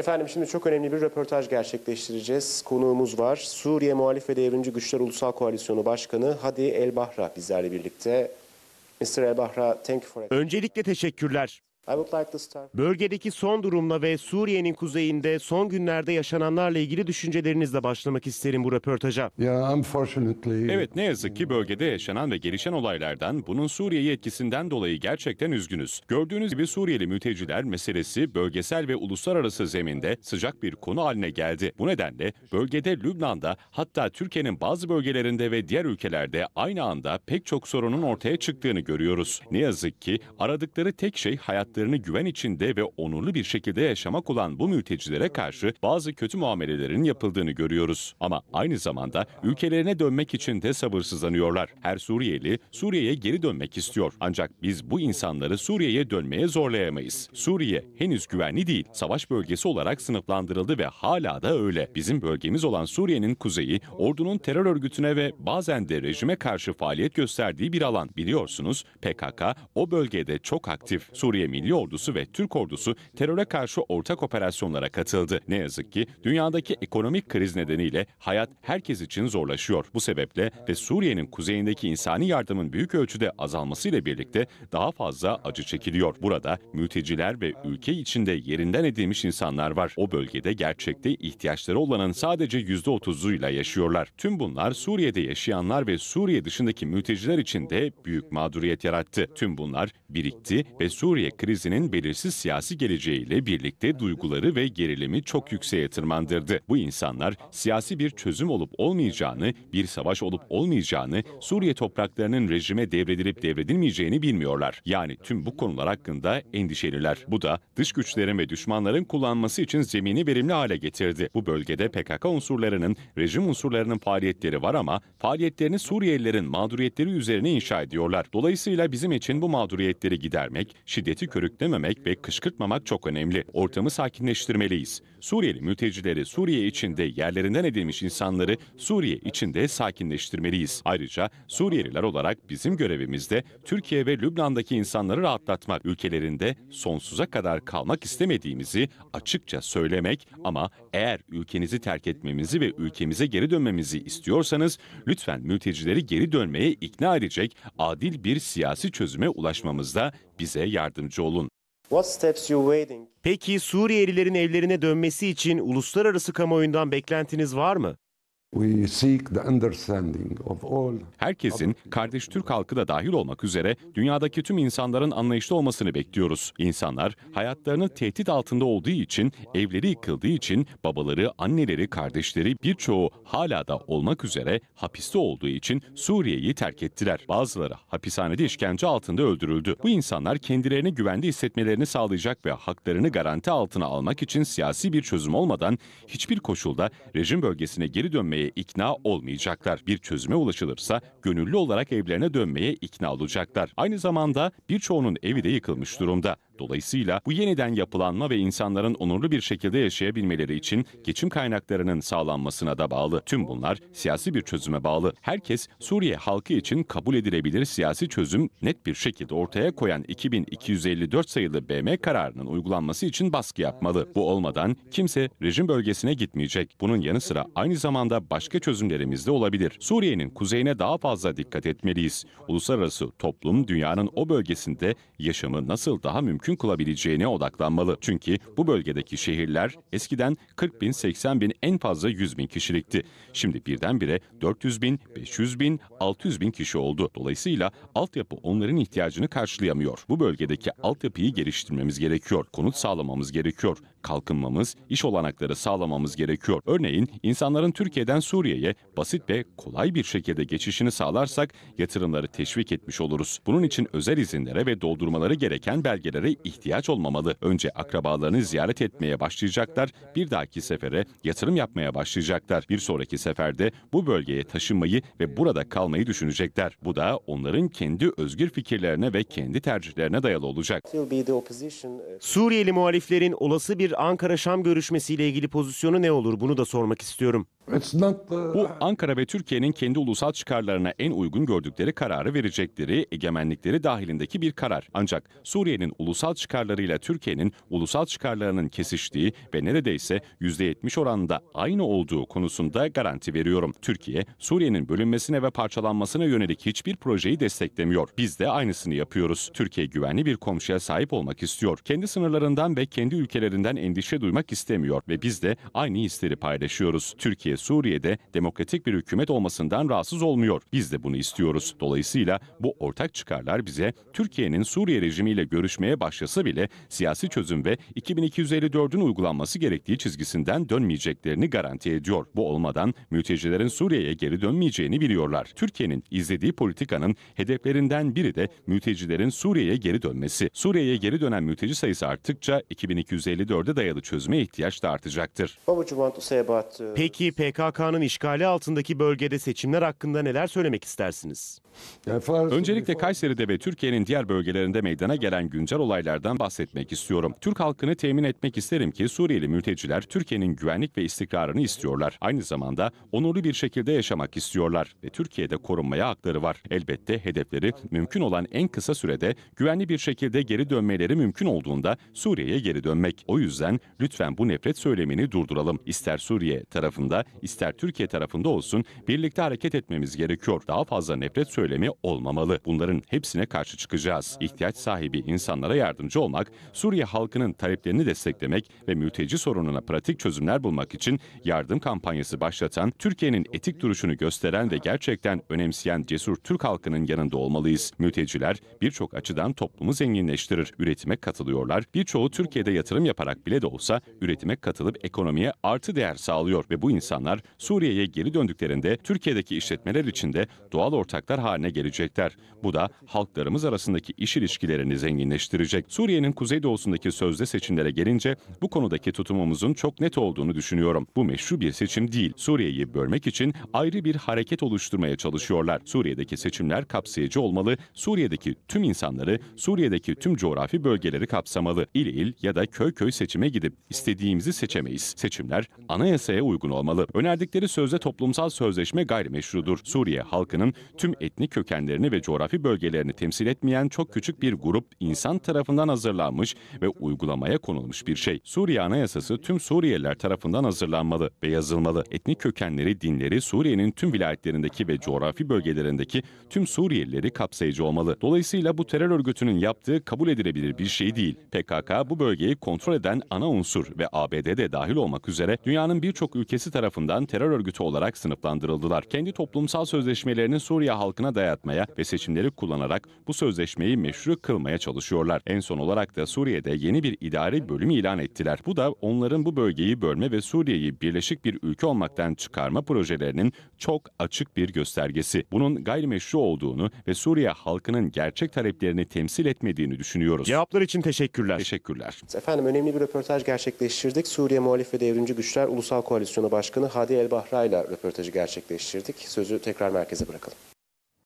Efendim şimdi çok önemli bir röportaj gerçekleştireceğiz. Konuğumuz var. Suriye Muhalif ve Devrimci Güçler Ulusal Koalisyonu Başkanı Hadi El Bahra bizlerle birlikte. Mr. El Bahra, thank you for... Öncelikle teşekkürler. Bölgedeki son durumla ve Suriye'nin kuzeyinde son günlerde yaşananlarla ilgili düşüncelerinizle başlamak isterim bu röportaja. Evet ne yazık ki bölgede yaşanan ve gelişen olaylardan bunun Suriye'yi etkisinden dolayı gerçekten üzgünüz. Gördüğünüz gibi Suriyeli mülteciler meselesi bölgesel ve uluslararası zeminde sıcak bir konu haline geldi. Bu nedenle bölgede Lübnan'da hatta Türkiye'nin bazı bölgelerinde ve diğer ülkelerde aynı anda pek çok sorunun ortaya çıktığını görüyoruz. Ne yazık ki aradıkları tek şey hayatta hayatlarını güven içinde ve onurlu bir şekilde yaşamak olan bu mültecilere karşı bazı kötü muamelelerin yapıldığını görüyoruz. Ama aynı zamanda ülkelerine dönmek için de sabırsızlanıyorlar. Her Suriyeli Suriye'ye geri dönmek istiyor. Ancak biz bu insanları Suriye'ye dönmeye zorlayamayız. Suriye henüz güvenli değil. Savaş bölgesi olarak sınıflandırıldı ve hala da öyle. Bizim bölgemiz olan Suriye'nin kuzeyi ordunun terör örgütüne ve bazen de rejime karşı faaliyet gösterdiği bir alan. Biliyorsunuz PKK o bölgede çok aktif. Suriye milli ordusu ve Türk ordusu teröre karşı ortak operasyonlara katıldı. Ne yazık ki dünyadaki ekonomik kriz nedeniyle hayat herkes için zorlaşıyor. Bu sebeple ve Suriye'nin kuzeyindeki insani yardımın büyük ölçüde azalmasıyla birlikte daha fazla acı çekiliyor. Burada mülteciler ve ülke içinde yerinden edilmiş insanlar var. O bölgede gerçekte ihtiyaçları olanın sadece %30'uyla yaşıyorlar. Tüm bunlar Suriye'de yaşayanlar ve Suriye dışındaki mülteciler için de büyük mağduriyet yarattı. Tüm bunlar birikti ve Suriye krizi krizinin belirsiz siyasi geleceğiyle birlikte duyguları ve gerilimi çok yükseğe tırmandırdı. Bu insanlar siyasi bir çözüm olup olmayacağını, bir savaş olup olmayacağını, Suriye topraklarının rejime devredilip devredilmeyeceğini bilmiyorlar. Yani tüm bu konular hakkında endişeliler. Bu da dış güçlerin ve düşmanların kullanması için zemini verimli hale getirdi. Bu bölgede PKK unsurlarının, rejim unsurlarının faaliyetleri var ama faaliyetlerini Suriyelilerin mağduriyetleri üzerine inşa ediyorlar. Dolayısıyla bizim için bu mağduriyetleri gidermek, şiddeti körüklemek, körüklememek ve kışkırtmamak çok önemli. Ortamı sakinleştirmeliyiz. Suriyeli mültecileri Suriye içinde yerlerinden edilmiş insanları Suriye içinde sakinleştirmeliyiz. Ayrıca Suriyeliler olarak bizim görevimizde Türkiye ve Lübnan'daki insanları rahatlatmak, ülkelerinde sonsuza kadar kalmak istemediğimizi açıkça söylemek ama eğer ülkenizi terk etmemizi ve ülkemize geri dönmemizi istiyorsanız lütfen mültecileri geri dönmeye ikna edecek adil bir siyasi çözüme ulaşmamızda bize yardımcı olun. Peki Suriyelilerin evlerine dönmesi için uluslararası kamuoyundan beklentiniz var mı? Herkesin, kardeş Türk halkı da dahil olmak üzere dünyadaki tüm insanların anlayışlı olmasını bekliyoruz. İnsanlar hayatlarını tehdit altında olduğu için, evleri yıkıldığı için, babaları, anneleri, kardeşleri birçoğu hala da olmak üzere hapiste olduğu için Suriye'yi terk ettiler. Bazıları hapishanede işkence altında öldürüldü. Bu insanlar kendilerini güvende hissetmelerini sağlayacak ve haklarını garanti altına almak için siyasi bir çözüm olmadan hiçbir koşulda rejim bölgesine geri dönmeye evlenmeye ikna olmayacaklar. Bir çözüme ulaşılırsa gönüllü olarak evlerine dönmeye ikna olacaklar. Aynı zamanda birçoğunun evi de yıkılmış durumda. Dolayısıyla bu yeniden yapılanma ve insanların onurlu bir şekilde yaşayabilmeleri için geçim kaynaklarının sağlanmasına da bağlı. Tüm bunlar siyasi bir çözüme bağlı. Herkes Suriye halkı için kabul edilebilir siyasi çözüm net bir şekilde ortaya koyan 2254 sayılı BM kararının uygulanması için baskı yapmalı. Bu olmadan kimse rejim bölgesine gitmeyecek. Bunun yanı sıra aynı zamanda başka çözümlerimiz de olabilir. Suriye'nin kuzeyine daha fazla dikkat etmeliyiz. Uluslararası toplum dünyanın o bölgesinde yaşamı nasıl daha mümkün mümkün kılabileceğine odaklanmalı. Çünkü bu bölgedeki şehirler eskiden 40 bin, 80 bin, en fazla 100 bin kişilikti. Şimdi birdenbire 400 bin, 500 bin, 600 bin kişi oldu. Dolayısıyla altyapı onların ihtiyacını karşılayamıyor. Bu bölgedeki altyapıyı geliştirmemiz gerekiyor, konut sağlamamız gerekiyor kalkınmamız, iş olanakları sağlamamız gerekiyor. Örneğin insanların Türkiye'den Suriye'ye basit ve kolay bir şekilde geçişini sağlarsak yatırımları teşvik etmiş oluruz. Bunun için özel izinlere ve doldurmaları gereken belgelere ihtiyaç olmamalı. Önce akrabalarını ziyaret etmeye başlayacaklar, bir dahaki sefere yatırım yapmaya başlayacaklar. Bir sonraki seferde bu bölgeye taşınmayı ve burada kalmayı düşünecekler. Bu da onların kendi özgür fikirlerine ve kendi tercihlerine dayalı olacak. Uh, Suriyeli muhaliflerin olası bir bir Ankara Şam görüşmesiyle ilgili pozisyonu ne olur bunu da sormak istiyorum. Bu Ankara ve Türkiye'nin kendi ulusal çıkarlarına en uygun gördükleri kararı verecekleri egemenlikleri dahilindeki bir karar. Ancak Suriye'nin ulusal çıkarlarıyla Türkiye'nin ulusal çıkarlarının kesiştiği ve neredeyse %70 oranında aynı olduğu konusunda garanti veriyorum. Türkiye, Suriye'nin bölünmesine ve parçalanmasına yönelik hiçbir projeyi desteklemiyor. Biz de aynısını yapıyoruz. Türkiye güvenli bir komşuya sahip olmak istiyor. Kendi sınırlarından ve kendi ülkelerinden endişe duymak istemiyor ve biz de aynı hisleri paylaşıyoruz. Türkiye Suriye'de demokratik bir hükümet olmasından rahatsız olmuyor. Biz de bunu istiyoruz. Dolayısıyla bu ortak çıkarlar bize Türkiye'nin Suriye rejimiyle görüşmeye başlasa bile siyasi çözüm ve 2254'ün uygulanması gerektiği çizgisinden dönmeyeceklerini garanti ediyor. Bu olmadan mültecilerin Suriye'ye geri dönmeyeceğini biliyorlar. Türkiye'nin izlediği politikanın hedeflerinden biri de mültecilerin Suriye'ye geri dönmesi. Suriye'ye geri dönen mülteci sayısı arttıkça 2254'e dayalı çözüme ihtiyaç da artacaktır. Peki PKK PKK'nın işgali altındaki bölgede seçimler hakkında neler söylemek istersiniz? Öncelikle Kayseri'de ve Türkiye'nin diğer bölgelerinde meydana gelen güncel olaylardan bahsetmek istiyorum. Türk halkını temin etmek isterim ki Suriyeli mülteciler Türkiye'nin güvenlik ve istikrarını istiyorlar. Aynı zamanda onurlu bir şekilde yaşamak istiyorlar ve Türkiye'de korunmaya hakları var. Elbette hedefleri mümkün olan en kısa sürede güvenli bir şekilde geri dönmeleri mümkün olduğunda Suriye'ye geri dönmek. O yüzden lütfen bu nefret söylemini durduralım. İster Suriye tarafında ister Türkiye tarafında olsun birlikte hareket etmemiz gerekiyor. Daha fazla nefret söylemi olmamalı. Bunların hepsine karşı çıkacağız. İhtiyaç sahibi insanlara yardımcı olmak, Suriye halkının taleplerini desteklemek ve mülteci sorununa pratik çözümler bulmak için yardım kampanyası başlatan, Türkiye'nin etik duruşunu gösteren ve gerçekten önemseyen cesur Türk halkının yanında olmalıyız. Mülteciler birçok açıdan toplumu zenginleştirir. Üretime katılıyorlar. Birçoğu Türkiye'de yatırım yaparak bile de olsa üretime katılıp ekonomiye artı değer sağlıyor ve bu insan çalışanlar Suriye'ye geri döndüklerinde Türkiye'deki işletmeler içinde doğal ortaklar haline gelecekler. Bu da halklarımız arasındaki iş ilişkilerini zenginleştirecek. Suriye'nin kuzeydoğusundaki sözde seçimlere gelince bu konudaki tutumumuzun çok net olduğunu düşünüyorum. Bu meşru bir seçim değil. Suriye'yi bölmek için ayrı bir hareket oluşturmaya çalışıyorlar. Suriye'deki seçimler kapsayıcı olmalı. Suriye'deki tüm insanları, Suriye'deki tüm coğrafi bölgeleri kapsamalı. İl il ya da köy köy seçime gidip istediğimizi seçemeyiz. Seçimler anayasaya uygun olmalı. Önerdikleri sözde toplumsal sözleşme gayrimeşrudur. Suriye halkının tüm etnik kökenlerini ve coğrafi bölgelerini temsil etmeyen çok küçük bir grup insan tarafından hazırlanmış ve uygulamaya konulmuş bir şey. Suriye Anayasası tüm Suriyeliler tarafından hazırlanmalı ve yazılmalı. Etnik kökenleri, dinleri Suriye'nin tüm vilayetlerindeki ve coğrafi bölgelerindeki tüm Suriyelileri kapsayıcı olmalı. Dolayısıyla bu terör örgütünün yaptığı kabul edilebilir bir şey değil. PKK bu bölgeyi kontrol eden ana unsur ve ABD'de dahil olmak üzere dünyanın birçok ülkesi tarafından tarafından terör örgütü olarak sınıflandırıldılar. Kendi toplumsal sözleşmelerini Suriye halkına dayatmaya ve seçimleri kullanarak bu sözleşmeyi meşru kılmaya çalışıyorlar. En son olarak da Suriye'de yeni bir idari bölüm ilan ettiler. Bu da onların bu bölgeyi bölme ve Suriye'yi birleşik bir ülke olmaktan çıkarma projelerinin çok açık bir göstergesi. Bunun gayrimeşru olduğunu ve Suriye halkının gerçek taleplerini temsil etmediğini düşünüyoruz. Cevaplar için teşekkürler. Teşekkürler. Efendim önemli bir röportaj gerçekleştirdik. Suriye Muhalif ve Devrimci Güçler Ulusal Koalisyonu Başkanı Hadi Elbahra ile röportajı gerçekleştirdik. Sözü tekrar merkeze bırakalım.